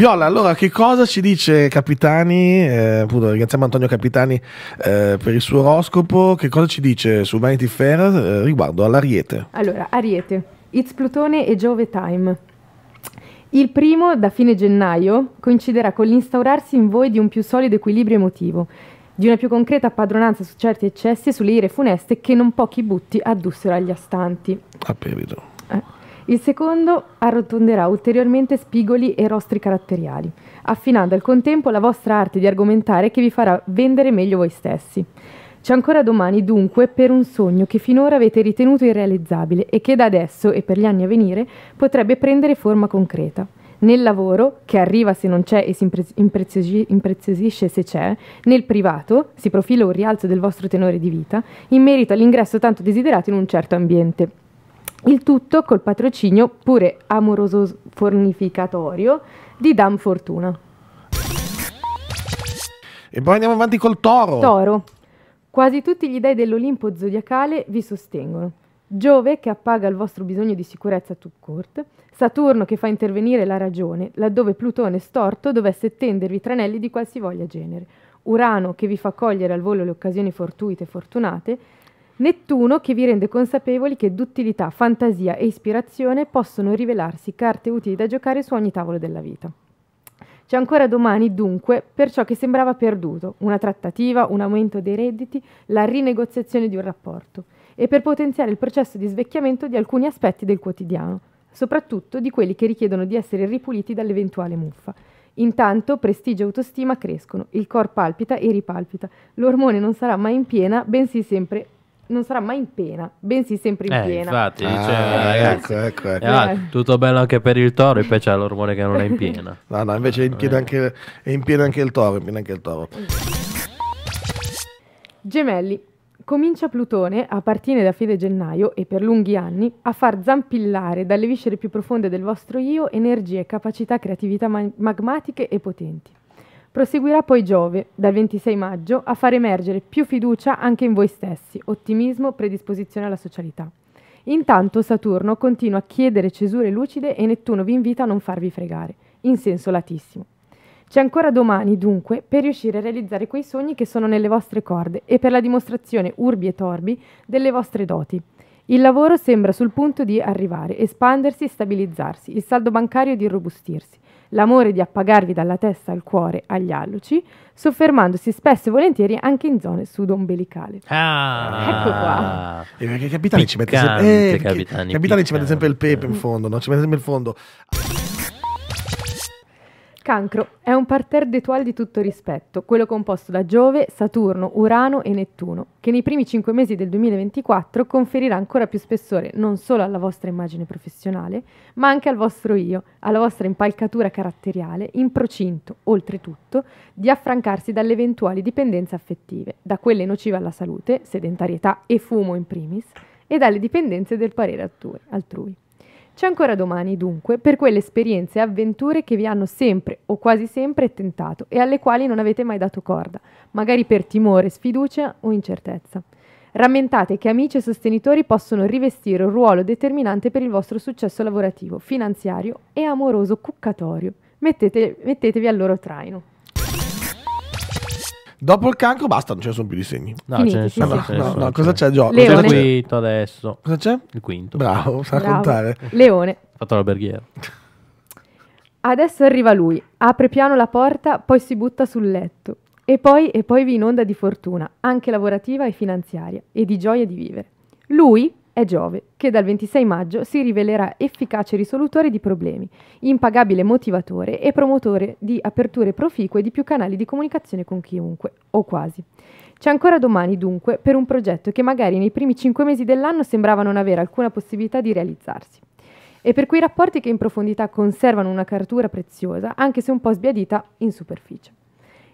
Viola, allora che cosa ci dice Capitani? Eh, appunto, ringraziamo Antonio Capitani eh, per il suo oroscopo. Che cosa ci dice su Vanity Fair eh, riguardo all'Ariete? Allora, Ariete, It's Plutone e Giove Time. Il primo, da fine gennaio, coinciderà con l'instaurarsi in voi di un più solido equilibrio emotivo, di una più concreta padronanza su certi eccessi e sulle ire funeste che non pochi butti addussero agli astanti. A ah, perito. Eh. Il secondo arrotonderà ulteriormente spigoli e rostri caratteriali, affinando al contempo la vostra arte di argomentare che vi farà vendere meglio voi stessi. C'è ancora domani dunque per un sogno che finora avete ritenuto irrealizzabile e che da adesso e per gli anni a venire potrebbe prendere forma concreta. Nel lavoro, che arriva se non c'è e si impreziosisce se c'è, nel privato si profila un rialzo del vostro tenore di vita in merito all'ingresso tanto desiderato in un certo ambiente. Il tutto col patrocinio pure amoroso fornificatorio di Dan Fortuna. E poi andiamo avanti col toro. Toro. Quasi tutti gli dei dell'Olimpo zodiacale vi sostengono. Giove che appaga il vostro bisogno di sicurezza tout court, Saturno che fa intervenire la ragione, laddove Plutone storto dovesse tendervi tranelli di qualsivoglia genere, Urano che vi fa cogliere al volo le occasioni fortuite e fortunate, Nettuno che vi rende consapevoli che duttilità, fantasia e ispirazione possono rivelarsi carte utili da giocare su ogni tavolo della vita. C'è ancora domani, dunque, per ciò che sembrava perduto, una trattativa, un aumento dei redditi, la rinegoziazione di un rapporto, e per potenziare il processo di svecchiamento di alcuni aspetti del quotidiano, soprattutto di quelli che richiedono di essere ripuliti dall'eventuale muffa. Intanto prestigio e autostima crescono, il cor palpita e ripalpita, l'ormone non sarà mai in piena, bensì sempre non sarà mai in pena, bensì sempre in eh, piena. Infatti, ah, cioè, ecco, eh, ecco, ecco. Eh, ah, tutto bello anche per il toro, e poi c'è l'ormone che non è in piena. no, no, invece è in piena eh. anche, in piena anche il toro, in piena anche il toro. Gemelli, comincia Plutone, a partire da fine gennaio e per lunghi anni, a far zampillare dalle viscere più profonde del vostro io energie, capacità, creatività magmatiche e potenti. Proseguirà poi Giove, dal 26 maggio, a far emergere più fiducia anche in voi stessi, ottimismo, predisposizione alla socialità. Intanto Saturno continua a chiedere cesure lucide e Nettuno vi invita a non farvi fregare, in senso latissimo. C'è ancora domani, dunque, per riuscire a realizzare quei sogni che sono nelle vostre corde e per la dimostrazione urbi e torbi delle vostre doti. Il lavoro sembra sul punto di arrivare, espandersi e stabilizzarsi, il saldo bancario di irrobustirsi, l'amore di appagarvi dalla testa al cuore agli alluci, soffermandosi spesso e volentieri anche in zone sudombelicale. Ah, ecco qua. Eh, e perché Capitani ci mette sempre, eh, capitani, capitani ci mette sempre il pepe in fondo, no? Ci mette sempre il fondo. Cancro è un parterre d'étoile di tutto rispetto, quello composto da Giove, Saturno, Urano e Nettuno, che nei primi cinque mesi del 2024 conferirà ancora più spessore non solo alla vostra immagine professionale, ma anche al vostro io, alla vostra impalcatura caratteriale, in procinto, oltretutto, di affrancarsi dalle eventuali dipendenze affettive, da quelle nocive alla salute, sedentarietà e fumo in primis, e dalle dipendenze del parere altrui. C'è ancora domani, dunque, per quelle esperienze e avventure che vi hanno sempre o quasi sempre tentato e alle quali non avete mai dato corda, magari per timore, sfiducia o incertezza. Rammentate che amici e sostenitori possono rivestire un ruolo determinante per il vostro successo lavorativo, finanziario e amoroso cuccatorio. Mettete, mettetevi al loro traino. Dopo il cancro basta, non ce ne sono più di segni. No, Finiti, ce ne sono. No, ce no, no, cioè, cosa c'è Gio? C'è il quinto adesso. Cosa c'è? Il quinto. Bravo, sa Bravo. contare. Leone. Fatto l'alberghiera. Adesso arriva lui, apre piano la porta, poi si butta sul letto. E poi, e poi vi inonda di fortuna, anche lavorativa e finanziaria, e di gioia di vivere. Lui, è Giove, che dal 26 maggio si rivelerà efficace risolutore di problemi, impagabile motivatore e promotore di aperture proficue di più canali di comunicazione con chiunque, o quasi. C'è ancora domani dunque per un progetto che magari nei primi cinque mesi dell'anno sembrava non avere alcuna possibilità di realizzarsi. E per quei rapporti che in profondità conservano una cartura preziosa, anche se un po' sbiadita in superficie.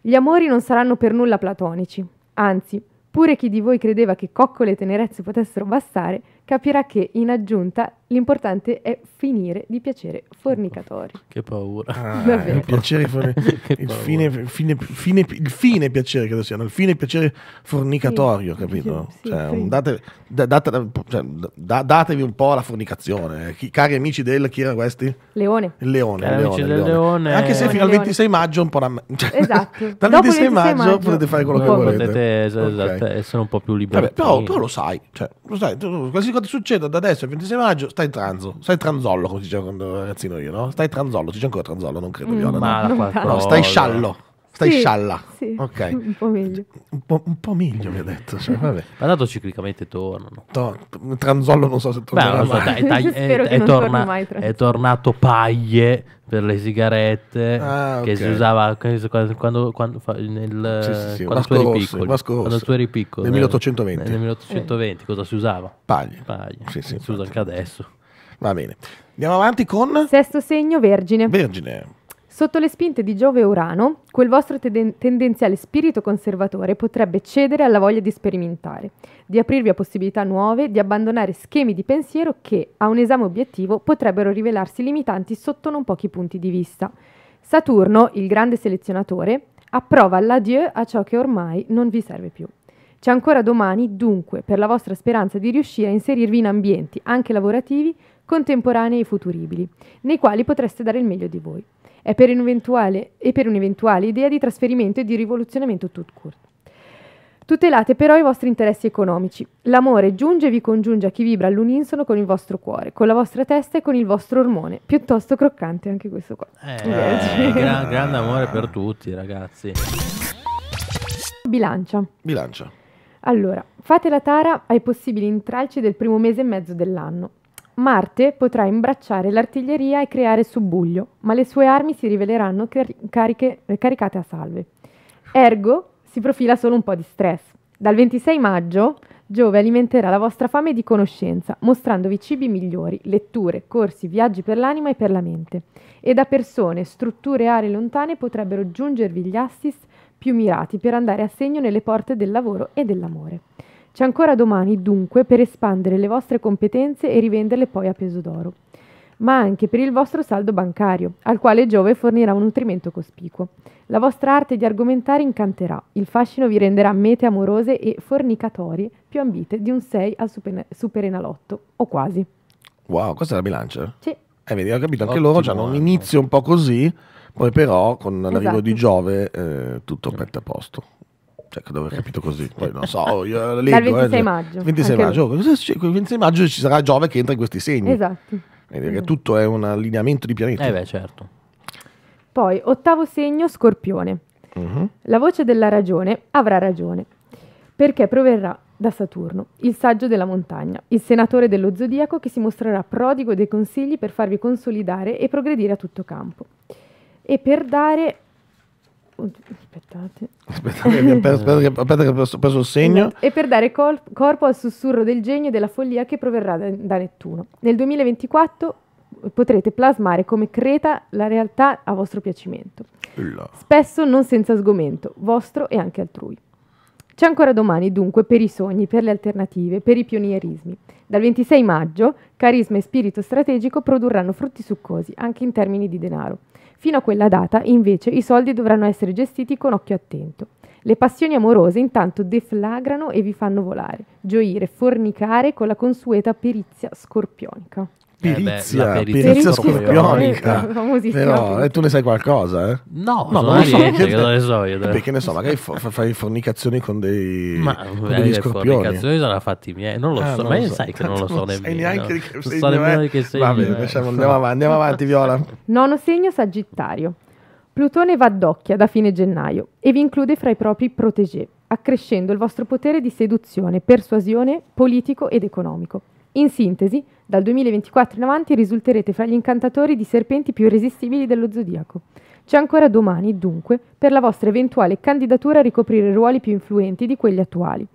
Gli amori non saranno per nulla platonici, anzi, Eppure chi di voi credeva che coccole e tenerezze potessero bastare, capirà che in aggiunta L'importante è finire di piacere fornicatori. Che paura. Ah, il piacere forni- il, fine, fine, fine, il fine piacere credo siano, il fine piacere fornicatorio, sì, capito? Sì, cioè, sì. Date, date, cioè, datevi un po' la fornicazione. Chi, cari amici del chi era questi? Leone. Il leone. Cari leone, leone. leone. Anche se fino al 26 maggio un po' la... Cioè, esatto. dal 26, 26 maggio, maggio, potete fare quello no, che volete. Potete esatto, okay. essere un po' più liberi. Però, però, lo sai, cioè, lo sai, tu, qualsiasi cosa succeda da adesso al 26 maggio stai transo, stai tranzollo come si diceva quando ragazzino io, no? Stai tranzollo, si dice ancora tranzollo, non credo mm, Viola. Ma no? no, stai sciallo. Stai sì, scialla. Sì, okay. un po' meglio. Un po', un po meglio mi ha detto. Cioè, vabbè. Ma tanto ciclicamente tornano. To- Tranzollo non so se tornerà Beh, so, dai, dai, è, è, torna- è, tornato paglie per le sigarette ah, okay. che si usava quando, quando, quando, nel, sì, sì, quando tu eri Rossi, piccolo. Vasco Rossi, quando tu eri piccolo. Nel 1820. Eh, nel, nel 1820 eh. cosa si usava? Paglie. paglie. si usa anche adesso. Va bene. Andiamo avanti con... Sesto segno, vergine. Vergine. Sotto le spinte di Giove e Urano, quel vostro teden- tendenziale spirito conservatore potrebbe cedere alla voglia di sperimentare, di aprirvi a possibilità nuove, di abbandonare schemi di pensiero che, a un esame obiettivo, potrebbero rivelarsi limitanti sotto non pochi punti di vista. Saturno, il grande selezionatore, approva l'adieu a ciò che ormai non vi serve più. C'è ancora domani, dunque, per la vostra speranza di riuscire a inserirvi in ambienti, anche lavorativi, contemporanei e futuribili, nei quali potreste dare il meglio di voi e per, e per un'eventuale idea di trasferimento e di rivoluzionamento tout court. Tutelate però i vostri interessi economici. L'amore giunge e vi congiunge a chi vibra all'unisono con il vostro cuore, con la vostra testa e con il vostro ormone. Piuttosto croccante anche questo qua. Eh, eh, gran, grande amore per tutti, ragazzi. Bilancia. Bilancia. Allora, fate la tara ai possibili intralci del primo mese e mezzo dell'anno. Marte potrà imbracciare l'artiglieria e creare subbuglio, ma le sue armi si riveleranno car- cariche, caricate a salve. Ergo, si profila solo un po' di stress. Dal 26 maggio Giove alimenterà la vostra fame di conoscenza, mostrandovi cibi migliori, letture, corsi, viaggi per l'anima e per la mente. E da persone, strutture e aree lontane potrebbero giungervi gli assist più mirati per andare a segno nelle porte del lavoro e dell'amore. C'è ancora domani, dunque, per espandere le vostre competenze e rivenderle poi a peso d'oro, ma anche per il vostro saldo bancario, al quale Giove fornirà un nutrimento cospicuo. La vostra arte di argomentare incanterà, il fascino vi renderà mete amorose e fornicatorie più ambite di un 6 al super, superenalotto, o quasi. Wow, questa è la bilancia? Sì. Eh, vedi, ho capito anche Ottimo, loro, hanno un inizio un po' così, poi però con l'arrivo esatto. di Giove eh, tutto mette a posto. Cioè, credo aver eh. capito così. Poi non so, oh, io leggo, eh, Dal 26 eh, maggio. 26 maggio. Oh, 26 maggio ci sarà Giove che entra in questi segni. Esatto. Quindi che tutto è un allineamento di pianeti. Eh beh, certo. Poi, ottavo segno, Scorpione. Uh-huh. La voce della ragione avrà ragione, perché proverrà da Saturno, il saggio della montagna, il senatore dello zodiaco che si mostrerà prodigo dei consigli per farvi consolidare e progredire a tutto campo. E per dare Aspettate. Aspettate, che perso, aspetta che ho preso il segno. E per dare col- corpo al sussurro del genio e della follia che proverrà da, da Nettuno. Nel 2024 potrete plasmare come creta la realtà a vostro piacimento. Ulla. Spesso non senza sgomento, vostro e anche altrui. C'è ancora domani, dunque, per i sogni, per le alternative, per i pionierismi. Dal 26 maggio, carisma e spirito strategico produrranno frutti succosi, anche in termini di denaro. Fino a quella data, invece, i soldi dovranno essere gestiti con occhio attento. Le passioni amorose intanto deflagrano e vi fanno volare, gioire, fornicare con la consueta perizia scorpionica. Pirizia, eh beh, perizia, perizia scorpionica. scorpionica. Però, eh, tu ne sai qualcosa, eh? No, no non so, niente, che, che ne so io. Perché ne so, magari fo- fai fornicazioni con dei ma, con degli scorpioni. Ma fornicazioni sono fatti miei, non lo ah, so, non ma io so. sai che non lo so non nemmeno. neanche di che Va bene, andiamo, avanti, andiamo avanti, Viola. Nono segno Sagittario. Plutone va d'occhia da fine gennaio e vi include fra i propri protegè, accrescendo il vostro potere di seduzione, persuasione, politico ed economico. In sintesi, dal 2024 in avanti risulterete fra gli incantatori di serpenti più irresistibili dello zodiaco. C'è ancora domani, dunque, per la vostra eventuale candidatura a ricoprire ruoli più influenti di quelli attuali,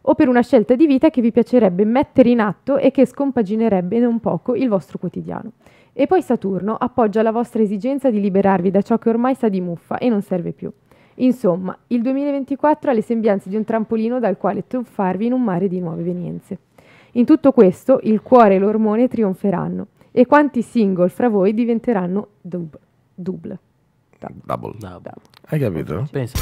o per una scelta di vita che vi piacerebbe mettere in atto e che scompaginerebbe non poco il vostro quotidiano. E poi Saturno appoggia la vostra esigenza di liberarvi da ciò che ormai sta di muffa e non serve più. Insomma, il 2024 ha le sembianze di un trampolino dal quale tuffarvi in un mare di nuove evenienze. In tutto questo il cuore e l'ormone trionferanno e quanti single fra voi diventeranno dub, double. Double. double. Hai capito? Penso.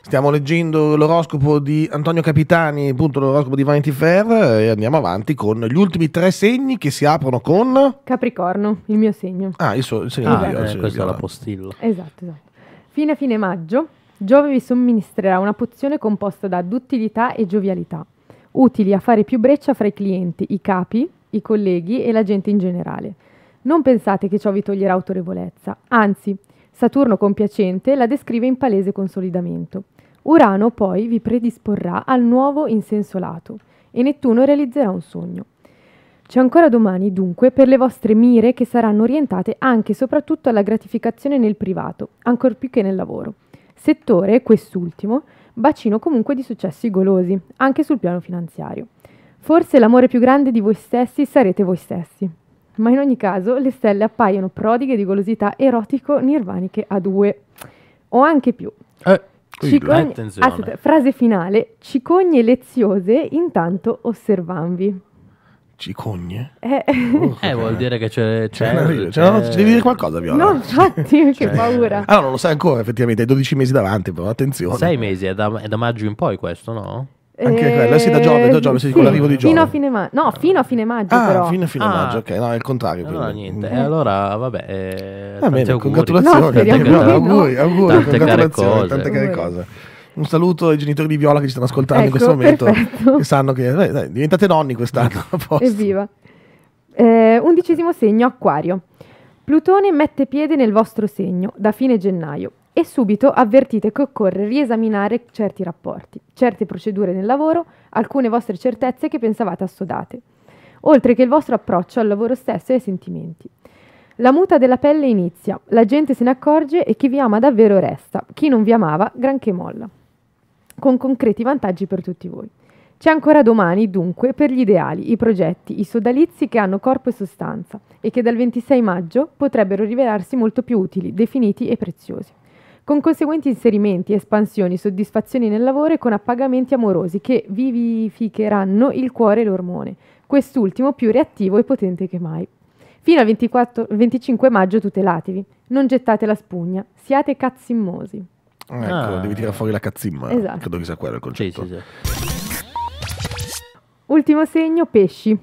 Stiamo leggendo l'oroscopo di Antonio Capitani, appunto l'oroscopo di Vanity Fair e andiamo avanti con gli ultimi tre segni che si aprono con... Capricorno, il mio segno. Ah, il, suo, il segno ah, di Dio. Eh, questa è la postilla. Esatto, esatto. Fine fine maggio, Giove vi somministrerà una pozione composta da duttilità e giovialità utili a fare più breccia fra i clienti, i capi, i colleghi e la gente in generale. Non pensate che ciò vi toglierà autorevolezza, anzi, Saturno compiacente la descrive in palese consolidamento. Urano poi vi predisporrà al nuovo in senso lato e Nettuno realizzerà un sogno. C'è ancora domani, dunque, per le vostre mire che saranno orientate anche e soprattutto alla gratificazione nel privato, ancor più che nel lavoro. Settore, quest'ultimo, bacino comunque di successi golosi, anche sul piano finanziario. Forse l'amore più grande di voi stessi sarete voi stessi. Ma in ogni caso le stelle appaiono prodighe di golosità erotico-nirvaniche a due, o anche più. Eh. Cicogne, aspetta, frase finale, cicogne leziose intanto osservanvi cicogne? Eh, oh, eh vuol dire che c'è. c'è, c'è, cioè, c'è no, devi dire qualcosa, Viola. No, infatti, che cioè, paura. Ah, non lo sai ancora, effettivamente, hai 12 mesi davanti, però attenzione. 6 mesi, è da, è da maggio in poi questo, no? Anche eh, quello, sì, da Giove, da Giove, sì, eh, sì, con l'arrivo di Giove. Fino a fine maggio, no, fino a fine maggio ah, però. fino a fine ah. maggio, ok, no, è il contrario. Allora quindi. niente, mm. Eh, allora, vabbè, eh, Va bene, auguri. congratulazioni, no, auguri, auguri, tante congratulazioni, cose. tante care cose. Un saluto ai genitori di Viola che ci stanno ascoltando ecco, in questo momento perfetto. che sanno che dai, dai, diventate nonni quest'anno. Ecco, evviva. Eh, undicesimo segno, Acquario. Plutone mette piede nel vostro segno da fine gennaio e subito avvertite che occorre riesaminare certi rapporti, certe procedure nel lavoro, alcune vostre certezze che pensavate assodate, oltre che il vostro approccio al lavoro stesso e ai sentimenti. La muta della pelle inizia, la gente se ne accorge e chi vi ama davvero resta, chi non vi amava granché molla con concreti vantaggi per tutti voi. C'è ancora domani, dunque, per gli ideali, i progetti, i sodalizi che hanno corpo e sostanza e che dal 26 maggio potrebbero rivelarsi molto più utili, definiti e preziosi. Con conseguenti inserimenti, espansioni, soddisfazioni nel lavoro e con appagamenti amorosi che vivificheranno il cuore e l'ormone, quest'ultimo più reattivo e potente che mai. Fino al 24, 25 maggio tutelatevi, non gettate la spugna, siate cazzimmosi. Ecco, ah. devi tirare fuori la cazzimma. Esatto. Credo che sia quello il concetto. Sì, sì, sì. Ultimo segno, pesci.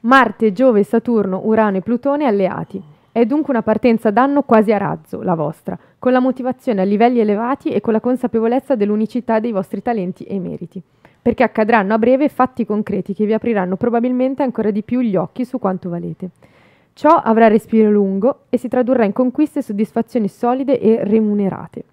Marte, Giove, Saturno, Urano e Plutone alleati. È dunque una partenza d'anno quasi a razzo, la vostra, con la motivazione a livelli elevati e con la consapevolezza dell'unicità dei vostri talenti e meriti. Perché accadranno a breve fatti concreti che vi apriranno probabilmente ancora di più gli occhi su quanto valete. Ciò avrà respiro lungo e si tradurrà in conquiste e soddisfazioni solide e remunerate.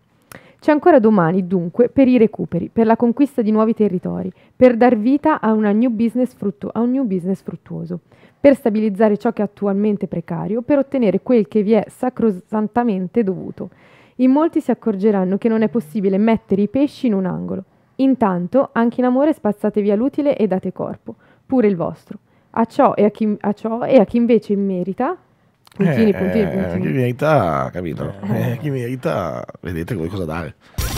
C'è ancora domani, dunque, per i recuperi, per la conquista di nuovi territori, per dar vita a, fruttu- a, un new business fruttuoso, per stabilizzare ciò che è attualmente precario, per ottenere quel che vi è sacrosantamente dovuto. In molti si accorgeranno che non è possibile mettere i pesci in un angolo. Intanto, anche in amore spazzate via l'utile e date corpo, pure il vostro. A ciò e a chi, a ciò e a chi invece merita Puntini, eh, puntini, eh, puntini. chi merita, capito? Eh, eh chi merita, vedete voi cosa dare.